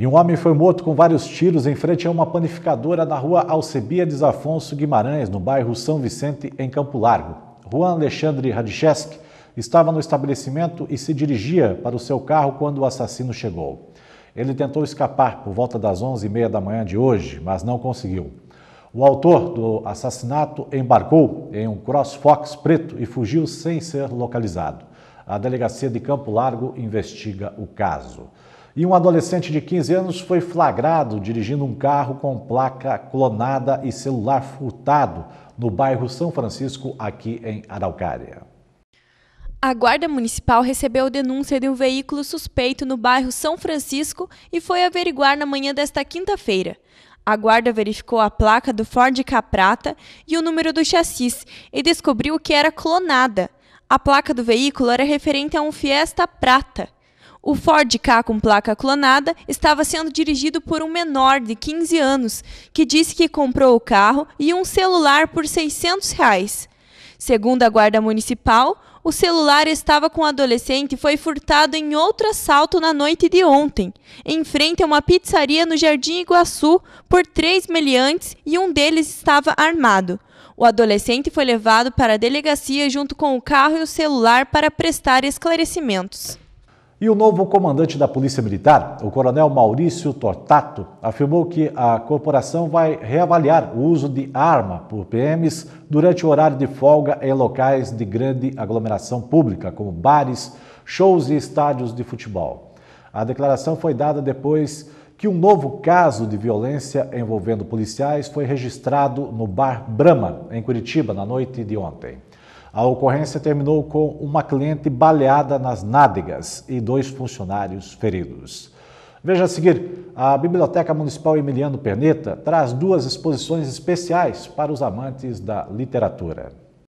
E um homem foi morto com vários tiros em frente a uma panificadora na rua Alcebiades Afonso Guimarães, no bairro São Vicente, em Campo Largo. Juan Alexandre Radicheski estava no estabelecimento e se dirigia para o seu carro quando o assassino chegou. Ele tentou escapar por volta das 11h30 da manhã de hoje, mas não conseguiu. O autor do assassinato embarcou em um crossfox preto e fugiu sem ser localizado. A delegacia de Campo Largo investiga o caso. E um adolescente de 15 anos foi flagrado dirigindo um carro com placa clonada e celular furtado no bairro São Francisco, aqui em Araucária. A Guarda Municipal recebeu denúncia de um veículo suspeito no bairro São Francisco e foi averiguar na manhã desta quinta-feira. A guarda verificou a placa do Ford Caprata e o número do chassis e descobriu que era clonada. A placa do veículo era referente a um Fiesta Prata. O Ford K com placa clonada estava sendo dirigido por um menor de 15 anos que disse que comprou o carro e um celular por 600 reais. Segundo a Guarda Municipal, o celular estava com o adolescente e foi furtado em outro assalto na noite de ontem, em frente a uma pizzaria no Jardim Iguaçu, por três meliantes e um deles estava armado. O adolescente foi levado para a delegacia junto com o carro e o celular para prestar esclarecimentos. E o novo comandante da Polícia Militar, o coronel Maurício Tortato, afirmou que a corporação vai reavaliar o uso de arma por PMs durante o horário de folga em locais de grande aglomeração pública, como bares, shows e estádios de futebol. A declaração foi dada depois que um novo caso de violência envolvendo policiais foi registrado no bar Brahma, em Curitiba, na noite de ontem. A ocorrência terminou com uma cliente baleada nas nádegas e dois funcionários feridos. Veja a seguir, a Biblioteca Municipal Emiliano Perneta traz duas exposições especiais para os amantes da literatura.